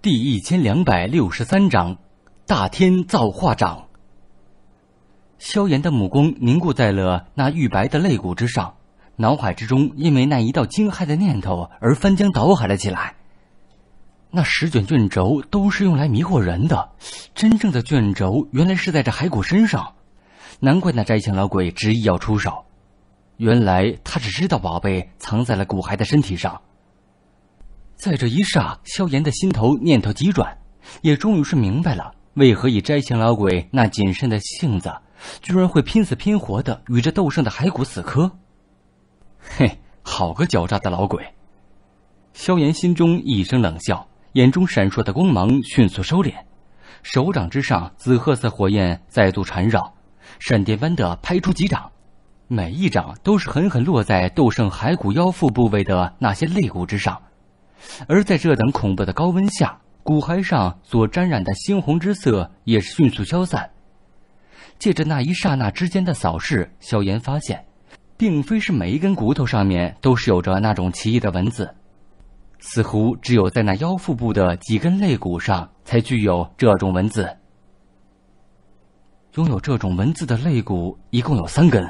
第一千两百六十三章，大天造化掌。萧炎的目光凝固在了那玉白的肋骨之上，脑海之中因为那一道惊骇的念头而翻江倒海了起来。那十卷卷轴都是用来迷惑人的，真正的卷轴原来是在这骸骨身上，难怪那摘星老鬼执意要出手，原来他只知道宝贝藏在了骨骸的身体上。在这一霎，萧炎的心头念头急转，也终于是明白了为何以摘星老鬼那谨慎的性子，居然会拼死拼活的与这斗圣的骸骨死磕。嘿，好个狡诈的老鬼！萧炎心中一声冷笑，眼中闪烁的光芒迅速收敛，手掌之上紫褐色火焰再度缠绕，闪电般的拍出几掌，每一掌都是狠狠落在斗圣骸骨腰腹部位的那些肋骨之上。而在这等恐怖的高温下，骨骸上所沾染的猩红之色也是迅速消散。借着那一刹那之间的扫视，萧炎发现，并非是每一根骨头上面都是有着那种奇异的文字，似乎只有在那腰腹部的几根肋骨上才具有这种文字。拥有这种文字的肋骨一共有三根。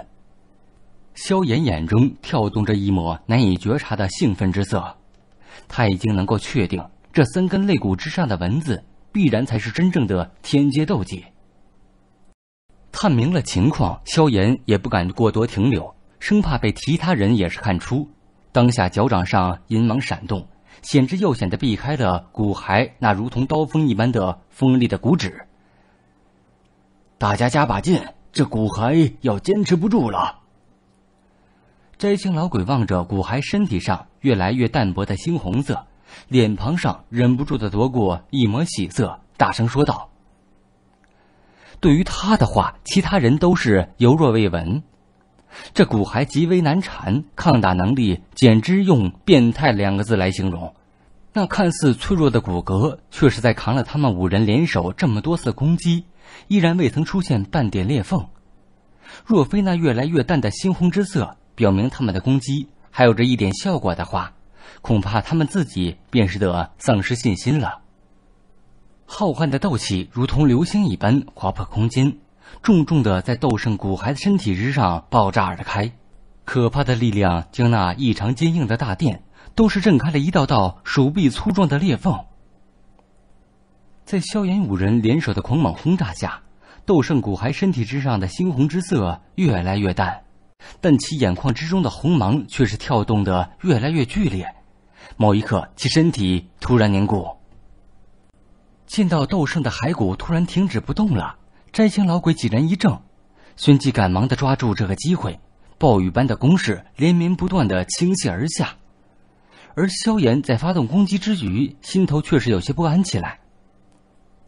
萧炎眼中跳动着一抹难以觉察的兴奋之色。他已经能够确定，这三根肋骨之上的文字必然才是真正的天阶斗技。探明了情况，萧炎也不敢过多停留，生怕被其他人也是看出。当下脚掌上银芒闪动，险之又险的避开了骨骸那如同刀锋一般的锋利的骨指。大家加把劲，这骨骸要坚持不住了。摘星老鬼望着骨骸身体上越来越淡薄的猩红色，脸庞上忍不住的夺过一抹喜色，大声说道：“对于他的话，其他人都是犹若未闻。这骨骸极为难缠，抗打能力简直用‘变态’两个字来形容。那看似脆弱的骨骼，却是在扛了他们五人联手这么多次攻击，依然未曾出现半点裂缝。若非那越来越淡的猩红之色，”表明他们的攻击还有着一点效果的话，恐怕他们自己便是得丧失信心了。浩瀚的斗气如同流星一般划破空间，重重的在斗圣骨骸的身体之上爆炸而开，可怕的力量将那异常坚硬的大殿都是震开了一道道手臂粗壮的裂缝。在萧炎五人联手的狂猛轰炸下，斗圣骨骸身体之上的猩红之色越来越淡。但其眼眶之中的红芒却是跳动的越来越剧烈，某一刻，其身体突然凝固。见到斗圣的骸骨突然停止不动了，摘星老鬼几人一怔，旋即赶忙的抓住这个机会，暴雨般的攻势连绵不断的倾泻而下。而萧炎在发动攻击之余，心头却是有些不安起来。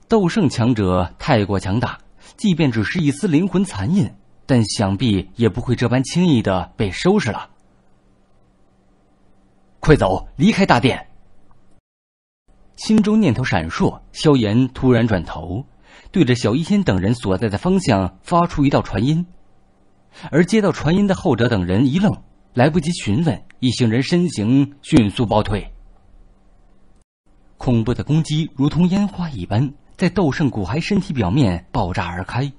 斗圣强者太过强大，即便只是一丝灵魂残印。但想必也不会这般轻易的被收拾了。快走，离开大殿！心中念头闪烁，萧炎突然转头，对着小医仙等人所在的方向发出一道传音，而接到传音的后者等人一愣，来不及询问，一行人身形迅速暴退。恐怖的攻击如同烟花一般，在斗圣骨骸身体表面爆炸而开。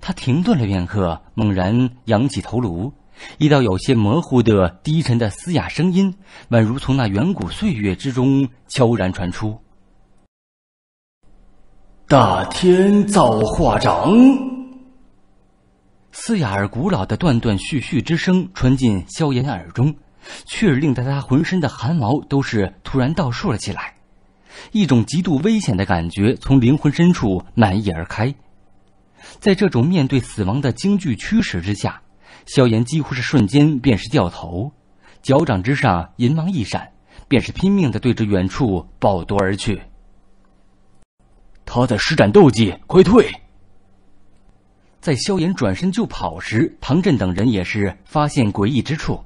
他停顿了片刻，猛然扬起头颅，一道有些模糊的、低沉的嘶哑声音，宛如从那远古岁月之中悄然传出：“大天造化掌。”嘶哑而古老的断断续续之声传进萧炎耳中，却令得他浑身的汗毛都是突然倒竖了起来，一种极度危险的感觉从灵魂深处难以而开。在这种面对死亡的惊惧驱使之下，萧炎几乎是瞬间便是掉头，脚掌之上银芒一闪，便是拼命的对着远处暴夺而去。他在施展斗技，快退！在萧炎转身就跑时，唐震等人也是发现诡异之处，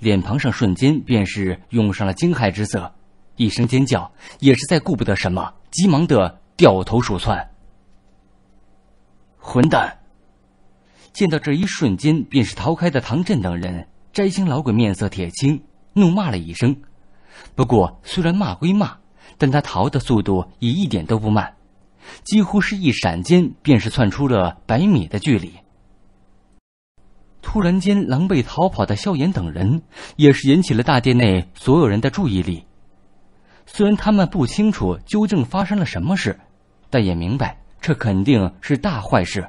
脸庞上瞬间便是涌上了惊骇之色，一声尖叫，也是再顾不得什么，急忙的掉头鼠窜。混蛋！见到这一瞬间，便是逃开的唐振等人，摘星老鬼面色铁青，怒骂了一声。不过，虽然骂归骂，但他逃的速度也一点都不慢，几乎是一闪间，便是窜出了百米的距离。突然间，狼狈逃跑的萧炎等人，也是引起了大殿内所有人的注意力。虽然他们不清楚究竟发生了什么事，但也明白。这肯定是大坏事，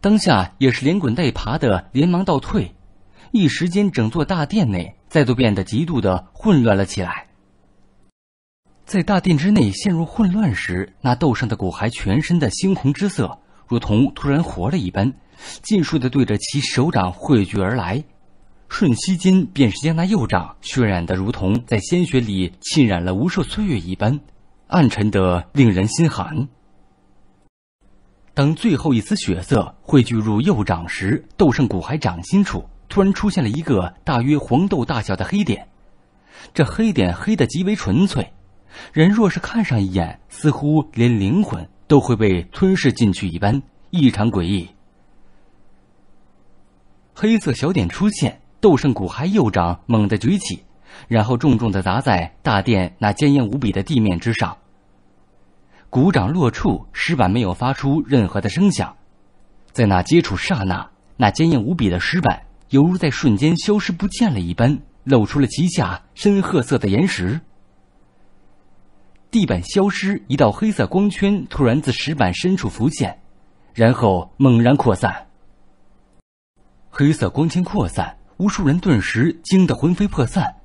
当下也是连滚带爬的连忙倒退，一时间整座大殿内再度变得极度的混乱了起来。在大殿之内陷入混乱时，那斗上的骨骸全身的猩红之色，如同突然活了一般，尽数的对着其手掌汇聚而来，瞬息间便是将那右掌渲染得如同在鲜血里浸染了无数岁月一般，暗沉得令人心寒。当最后一丝血色汇聚入右掌时，斗圣骨骸掌心处突然出现了一个大约黄豆大小的黑点。这黑点黑的极为纯粹，人若是看上一眼，似乎连灵魂都会被吞噬进去一般，异常诡异。黑色小点出现，斗圣骨骸右掌猛地举起，然后重重的砸在大殿那坚硬无比的地面之上。鼓掌落处，石板没有发出任何的声响，在那接触刹那，那坚硬无比的石板犹如在瞬间消失不见了一般，露出了其下深褐色的岩石。地板消失，一道黑色光圈突然自石板深处浮现，然后猛然扩散。黑色光圈扩散，无数人顿时惊得魂飞魄散，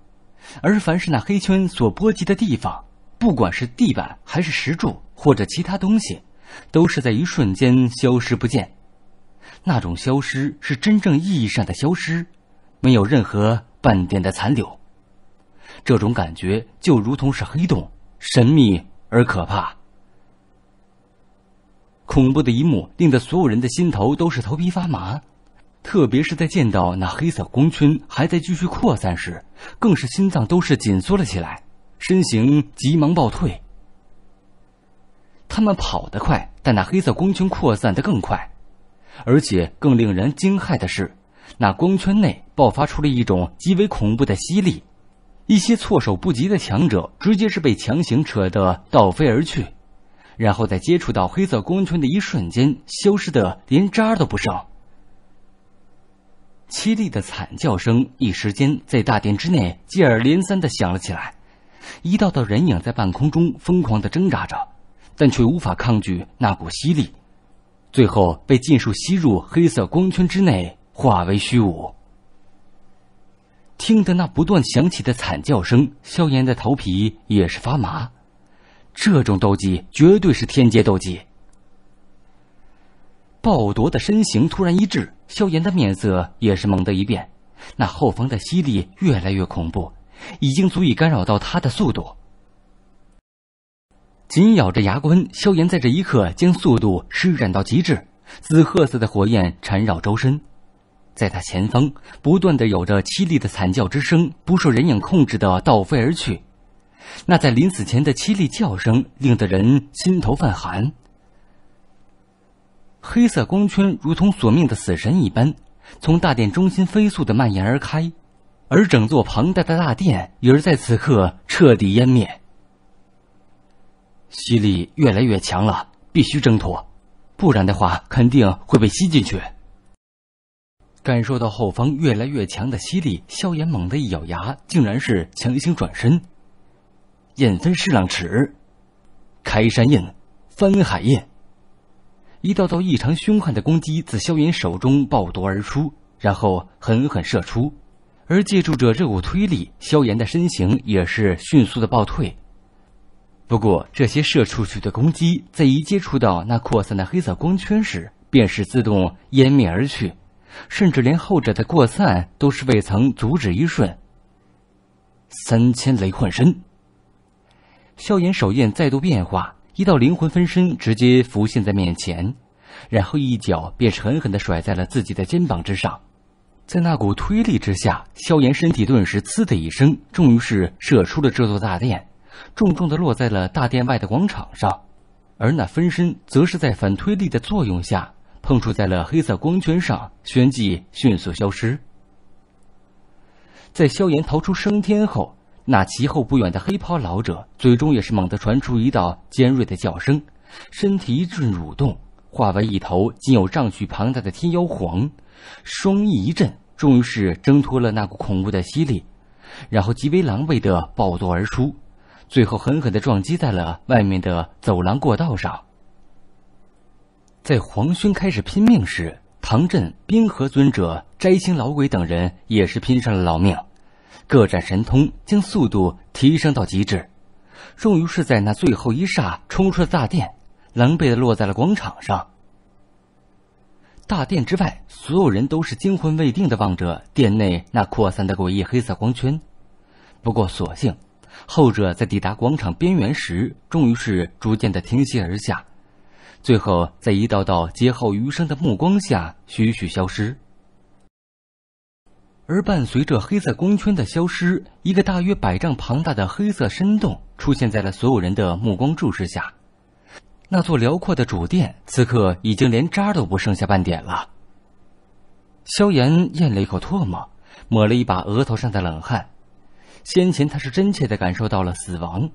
而凡是那黑圈所波及的地方。不管是地板还是石柱或者其他东西，都是在一瞬间消失不见。那种消失是真正意义上的消失，没有任何半点的残留。这种感觉就如同是黑洞，神秘而可怕。恐怖的一幕令得所有人的心头都是头皮发麻，特别是在见到那黑色光圈还在继续扩散时，更是心脏都是紧缩了起来。身形急忙暴退。他们跑得快，但那黑色光圈扩散得更快，而且更令人惊骇的是，那光圈内爆发出了一种极为恐怖的吸力，一些措手不及的强者直接是被强行扯得倒飞而去，然后在接触到黑色光圈的一瞬间，消失的连渣都不剩。凄厉的惨叫声一时间在大殿之内接二连三的响了起来。一道道人影在半空中疯狂的挣扎着，但却无法抗拒那股吸力，最后被尽数吸入黑色光圈之内，化为虚无。听得那不断响起的惨叫声，萧炎的头皮也是发麻。这种斗技绝对是天阶斗技。暴夺的身形突然一滞，萧炎的面色也是猛地一变，那后方的吸力越来越恐怖。已经足以干扰到他的速度。紧咬着牙关，萧炎在这一刻将速度施展到极致，紫褐色的火焰缠绕周身。在他前方，不断的有着凄厉的惨叫之声，不受人影控制的倒飞而去。那在临死前的凄厉叫声，令得人心头泛寒。黑色光圈如同索命的死神一般，从大殿中心飞速的蔓延而开。而整座庞大的大殿也是在此刻彻底湮灭。吸力越来越强了，必须挣脱，不然的话肯定会被吸进去。感受到后方越来越强的吸力，萧炎猛地一咬牙，竟然是强行转身。燕分侍浪尺，开山印，翻海印。一道道异常凶悍的攻击自萧炎手中爆夺而出，然后狠狠射出。而借助着这股推力，萧炎的身形也是迅速的暴退。不过，这些射出去的攻击在一接触到那扩散的黑色光圈时，便是自动湮灭而去，甚至连后者的扩散都是未曾阻止一瞬。三千雷幻身。萧炎手印再度变化，一道灵魂分身直接浮现在面前，然后一脚便是狠狠的甩在了自己的肩膀之上。在那股推力之下，萧炎身体顿时“呲”的一声，终于是射出了这座大殿，重重的落在了大殿外的广场上。而那分身则是在反推力的作用下，碰触在了黑色光圈上，旋即迅速消失。在萧炎逃出升天后，那其后不远的黑袍老者嘴中也是猛地传出一道尖锐的叫声，身体一阵蠕动，化为一头仅有丈许庞大的天妖皇。双翼一震，终于是挣脱了那股恐怖的吸力，然后极为狼狈的暴堕而出，最后狠狠的撞击在了外面的走廊过道上。在黄轩开始拼命时，唐震、冰河尊者、摘星老鬼等人也是拼上了老命，各展神通，将速度提升到极致，终于是在那最后一刹冲出了大殿，狼狈的落在了广场上。大殿之外，所有人都是惊魂未定的望着殿内那扩散的诡异黑色光圈。不过，所幸，后者在抵达广场边缘时，终于是逐渐的停歇而下，最后在一道道劫后余生的目光下，徐徐消失。而伴随着黑色光圈的消失，一个大约百丈庞大的黑色深洞出现在了所有人的目光注视下。那座辽阔的主殿，此刻已经连渣都不剩下半点了。萧炎咽了一口唾沫，抹了一把额头上的冷汗。先前他是真切的感受到了死亡，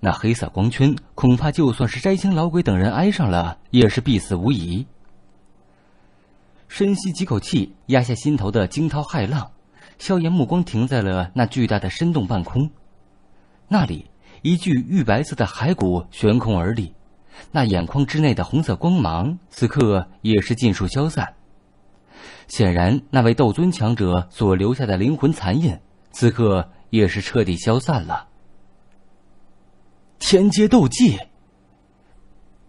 那黑色光圈恐怕就算是摘星老鬼等人挨上了，也是必死无疑。深吸几口气，压下心头的惊涛骇浪，萧炎目光停在了那巨大的深洞半空，那里一具玉白色的骸骨悬空而立。那眼眶之内的红色光芒，此刻也是尽数消散。显然，那位斗尊强者所留下的灵魂残印，此刻也是彻底消散了。天阶斗技。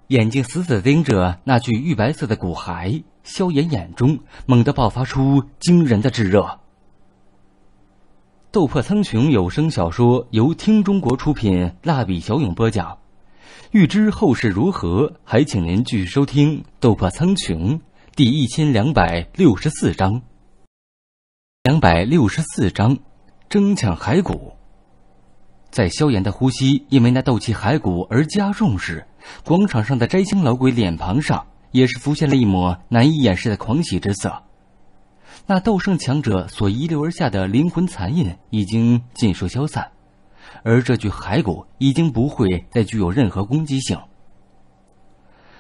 眼睛死死盯着那具玉白色的骨骸，萧炎眼中猛地爆发出惊人的炙热。《斗破苍穹》有声小说由听中国出品，蜡笔小勇播讲。欲知后事如何，还请您继续收听《斗破苍穹》第一千两百六十四章。两百六十四章，争抢骸骨。在萧炎的呼吸因为那斗气骸骨而加重时，广场上的摘星老鬼脸庞上也是浮现了一抹难以掩饰的狂喜之色。那斗圣强者所遗留而下的灵魂残印已经尽数消散。而这具骸骨已经不会再具有任何攻击性。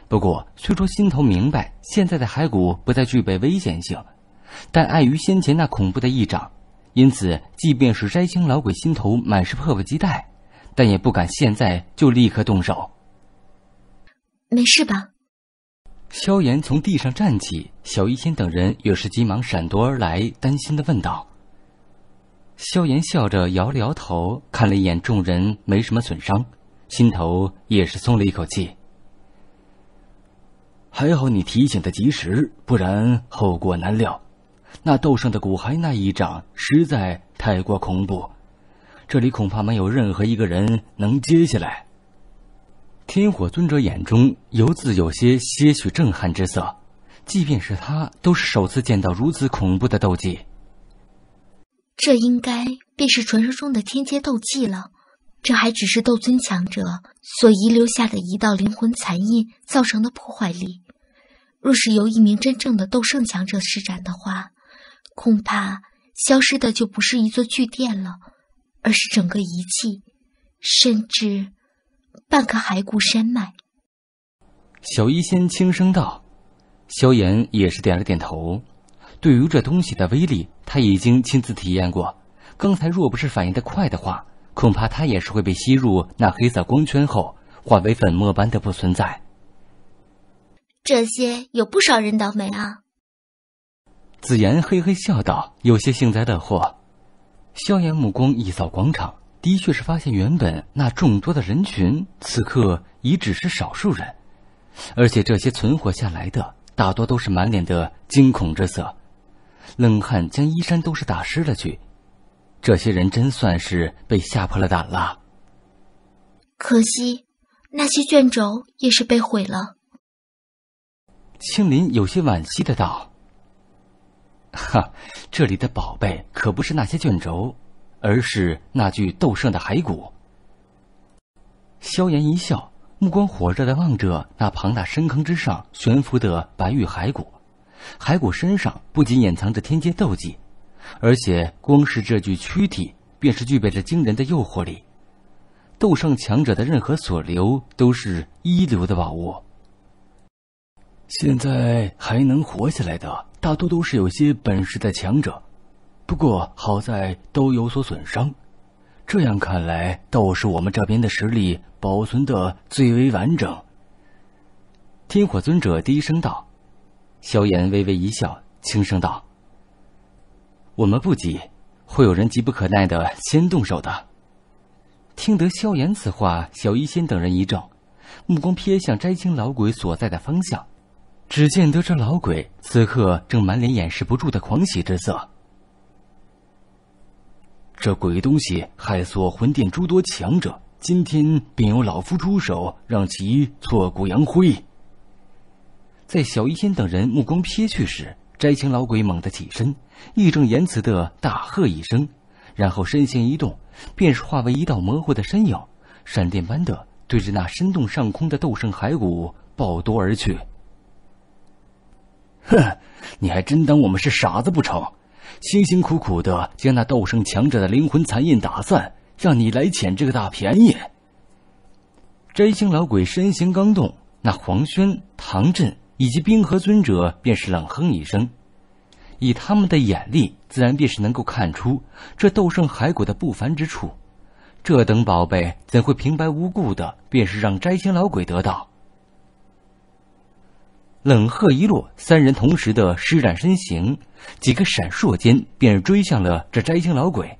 不过，虽说心头明白现在的骸骨不再具备危险性，但碍于先前那恐怖的一掌，因此即便是摘星老鬼心头满是迫不及待，但也不敢现在就立刻动手。没事吧？萧炎从地上站起，小医仙等人也是急忙闪躲而来，担心的问道。萧炎笑着摇了摇头，看了一眼众人，没什么损伤，心头也是松了一口气。还好你提醒的及时，不然后果难料。那斗上的骨骸那一掌实在太过恐怖，这里恐怕没有任何一个人能接下来。天火尊者眼中犹自有些些许震撼之色，即便是他，都是首次见到如此恐怖的斗技。这应该便是传说中的天阶斗技了。这还只是斗尊强者所遗留下的一道灵魂残印造成的破坏力。若是由一名真正的斗圣强者施展的话，恐怕消失的就不是一座巨殿了，而是整个遗迹，甚至半个骸骨山脉。小医仙轻声道：“萧炎也是点了点头。”对于这东西的威力，他已经亲自体验过。刚才若不是反应的快的话，恐怕他也是会被吸入那黑色光圈后，化为粉末般的不存在。这些有不少人倒霉啊！紫妍嘿嘿笑道，有些幸灾乐祸。萧炎目光一扫广场，的确是发现原本那众多的人群，此刻已只是少数人，而且这些存活下来的，大多都是满脸的惊恐之色。冷汗将衣衫都是打湿了去，这些人真算是被吓破了胆了。可惜，那些卷轴也是被毁了。青林有些惋惜的道：“哈，这里的宝贝可不是那些卷轴，而是那具斗圣的骸骨。”萧炎一笑，目光火热的望着那庞大深坑之上悬浮的白玉骸骨。骸骨身上不仅隐藏着天阶斗技，而且光是这具躯体便是具备着惊人的诱惑力。斗圣强者的任何所留都是一流的宝物。现在还能活下来的，大多都是有些本事的强者，不过好在都有所损伤。这样看来，倒是我们这边的实力保存的最为完整。天火尊者低声道。萧炎微微一笑，轻声道：“我们不急，会有人急不可耐的先动手的。”听得萧炎此话，小医仙等人一怔，目光瞥向摘星老鬼所在的方向。只见得这老鬼此刻正满脸掩饰不住的狂喜之色。这鬼东西害我魂殿诸多强者，今天便由老夫出手，让其挫骨扬灰。在小医仙等人目光瞥去时，摘星老鬼猛地起身，义正言辞的大喝一声，然后身形一动，便是化为一道模糊的身影，闪电般的对着那深洞上空的斗圣骸骨暴夺而去。哼，你还真当我们是傻子不成？辛辛苦苦的将那斗圣强者的灵魂残印打散，让你来捡这个大便宜。摘星老鬼身形刚动，那黄轩、唐振。以及冰河尊者便是冷哼一声，以他们的眼力，自然便是能够看出这斗圣骸骨的不凡之处。这等宝贝怎会平白无故的，便是让摘星老鬼得到？冷喝一落，三人同时的施展身形，几个闪烁间，便追向了这摘星老鬼。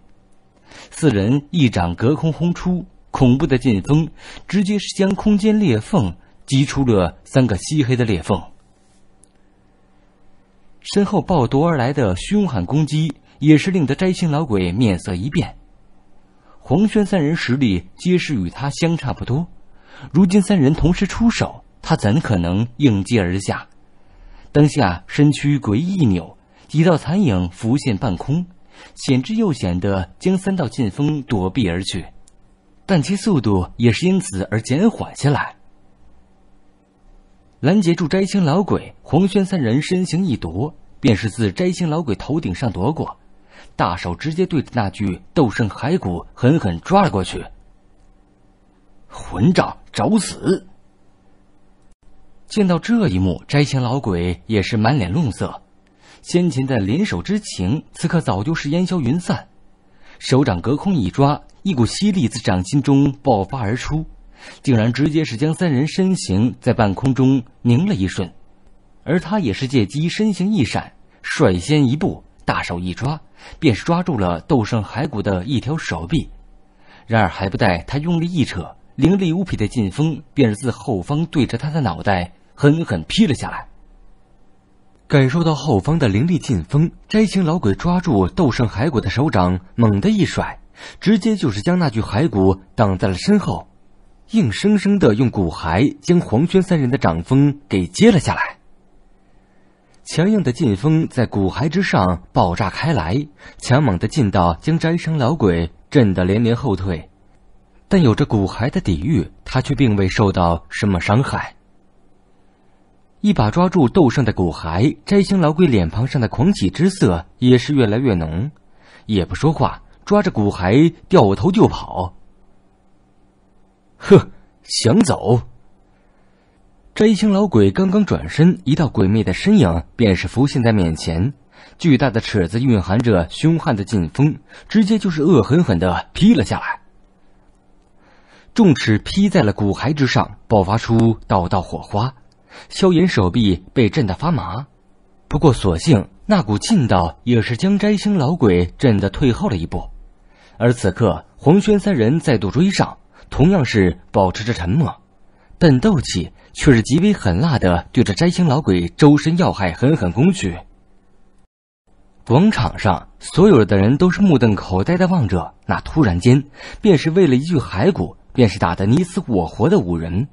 四人一掌隔空轰出，恐怖的劲风直接是将空间裂缝。击出了三个漆黑的裂缝。身后暴夺而来的凶悍攻击，也是令得摘星老鬼面色一变。黄轩三人实力皆是与他相差不多，如今三人同时出手，他怎可能应接而下？当下身躯诡异一扭，几道残影浮现半空，险之又险的将三道劲风躲避而去，但其速度也是因此而减缓下来。拦截住摘星老鬼黄轩三人，身形一躲，便是自摘星老鬼头顶上夺过，大手直接对着那具斗圣骸骨狠狠抓了过去。混账，找死！见到这一幕，摘星老鬼也是满脸怒色，先前的联手之情，此刻早就是烟消云散，手掌隔空一抓，一股吸力自掌心中爆发而出。竟然直接是将三人身形在半空中凝了一瞬，而他也是借机身形一闪，率先一步，大手一抓，便是抓住了斗圣骸骨的一条手臂。然而还不待他用力一扯，凌厉无比的劲风便是自后方对着他的脑袋狠狠劈了下来。感受到后方的凌厉劲风，摘星老鬼抓住斗圣骸骨的手掌，猛地一甩，直接就是将那具骸骨挡在了身后。硬生生的用骨骸将黄轩三人的掌风给接了下来。强硬的劲风在骨骸之上爆炸开来，强猛的劲道将斋生老鬼震得连连后退。但有着骨骸的抵御，他却并未受到什么伤害。一把抓住斗圣的骨骸，摘星老鬼脸庞上的狂喜之色也是越来越浓，也不说话，抓着骨骸掉头就跑。呵，想走？摘星老鬼刚刚转身，一道鬼魅的身影便是浮现在面前。巨大的尺子蕴含着凶悍的劲风，直接就是恶狠狠的劈了下来。重尺劈在了骨骸之上，爆发出道道火花。萧炎手臂被震得发麻，不过所幸那股劲道也是将摘星老鬼震得退后了一步。而此刻，黄轩三人再度追上。同样是保持着沉默，但斗气却是极为狠辣的，对着摘星老鬼周身要害狠狠攻去。广场上所有的人都是目瞪口呆的望着那突然间，便是为了一具骸骨，便是打得你死我活的五人。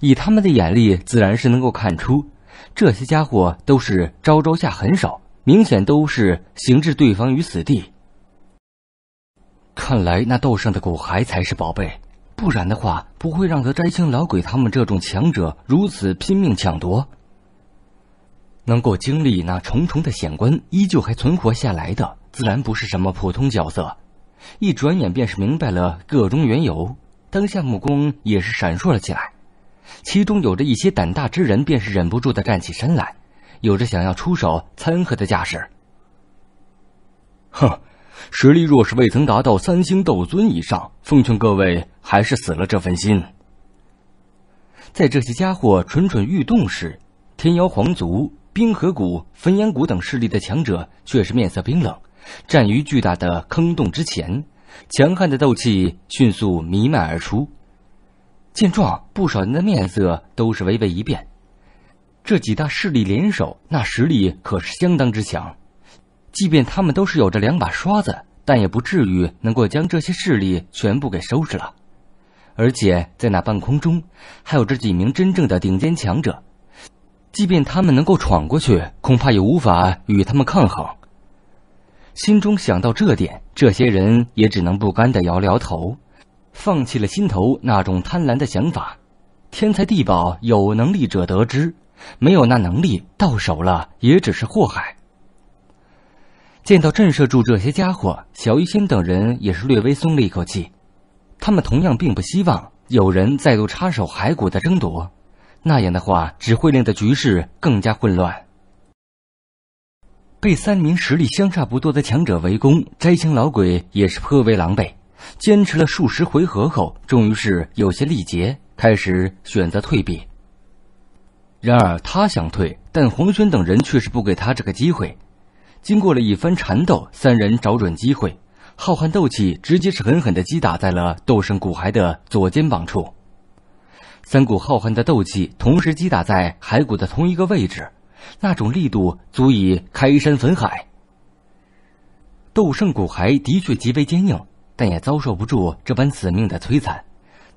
以他们的眼力，自然是能够看出，这些家伙都是招招下狠手，明显都是行至对方于死地。看来那斗上的骨骸才是宝贝。不然的话，不会让得摘星老鬼他们这种强者如此拼命抢夺。能够经历那重重的险关，依旧还存活下来的，自然不是什么普通角色。一转眼便是明白了各中缘由，当下目光也是闪烁了起来。其中有着一些胆大之人，便是忍不住的站起身来，有着想要出手掺和的架势。哼！实力若是未曾达到三星斗尊以上，奉劝各位还是死了这份心。在这些家伙蠢蠢欲动时，天妖皇族、冰河谷、焚阳谷等势力的强者却是面色冰冷，站于巨大的坑洞之前，强悍的斗气迅速弥漫而出。见状，不少人的面色都是微微一变。这几大势力联手，那实力可是相当之强。即便他们都是有着两把刷子，但也不至于能够将这些势力全部给收拾了。而且在那半空中，还有这几名真正的顶尖强者，即便他们能够闯过去，恐怕也无法与他们抗衡。心中想到这点，这些人也只能不甘地摇了摇头，放弃了心头那种贪婪的想法。天才地宝，有能力者得之；没有那能力，到手了也只是祸害。见到震慑住这些家伙，小鱼仙等人也是略微松了一口气。他们同样并不希望有人再度插手骸骨的争夺，那样的话只会令得局势更加混乱。被三名实力相差不多的强者围攻，摘星老鬼也是颇为狼狈。坚持了数十回合后，终于是有些力竭，开始选择退避。然而他想退，但黄轩等人却是不给他这个机会。经过了一番缠斗，三人找准机会，浩瀚斗气直接是狠狠地击打在了斗圣骨骸的左肩膀处。三股浩瀚的斗气同时击打在骸骨的同一个位置，那种力度足以开山焚海。斗圣骨骸的确极为坚硬，但也遭受不住这般死命的摧残。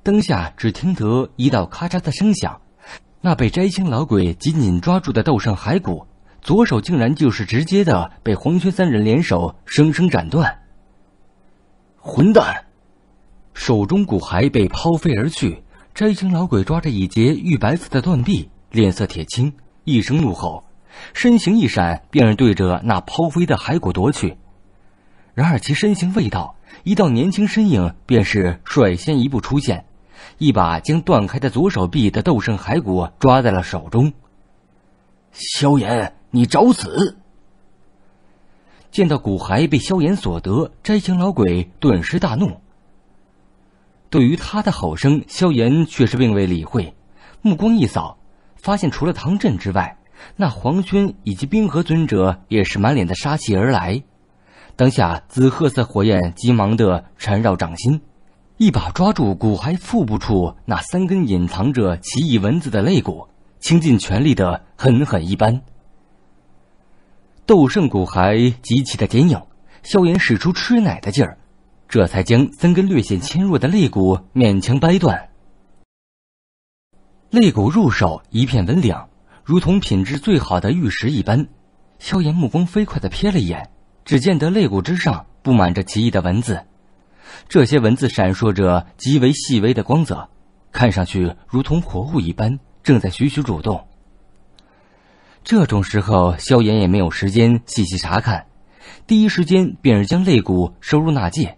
灯下只听得一道咔嚓的声响，那被摘星老鬼紧紧抓住的斗圣骸骨。左手竟然就是直接的被黄轩三人联手生生斩断。混蛋！手中骨骸被抛飞而去，摘星老鬼抓着一截玉白色的断臂，脸色铁青，一声怒吼，身形一闪，便是对着那抛飞的骸骨夺去。然而其身形未到，一道年轻身影便是率先一步出现，一把将断开的左手臂的斗圣骸骨抓在了手中。萧炎。你找死！见到骨骸被萧炎所得，摘星老鬼顿时大怒。对于他的吼声，萧炎却是并未理会，目光一扫，发现除了唐震之外，那黄轩以及冰河尊者也是满脸的杀气而来。当下，紫褐色火焰急忙的缠绕掌心，一把抓住骨骸腹部处那三根隐藏着奇异文字的肋骨，倾尽全力的狠狠一扳。斗圣骨骸极其的坚硬，萧炎使出吃奶的劲儿，这才将三根略显纤弱的肋骨勉强掰断。肋骨入手一片温凉，如同品质最好的玉石一般。萧炎目光飞快的瞥了一眼，只见得肋骨之上布满着奇异的文字，这些文字闪烁着极为细微的光泽，看上去如同活物一般，正在徐徐蠕动。这种时候，萧炎也没有时间细细查看，第一时间便是将肋骨收入纳戒。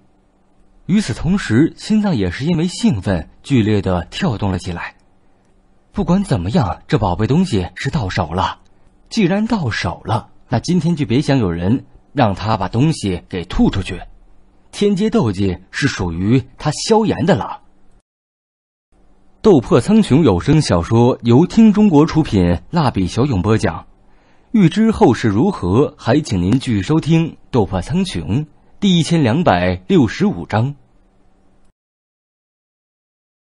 与此同时，心脏也是因为兴奋剧烈的跳动了起来。不管怎么样，这宝贝东西是到手了。既然到手了，那今天就别想有人让他把东西给吐出去。天阶斗技是属于他萧炎的了。《斗破苍穹》有声小说由听中国出品，蜡笔小勇播讲。欲知后事如何，还请您继续收听《斗破苍穹》第一千两百六十五章。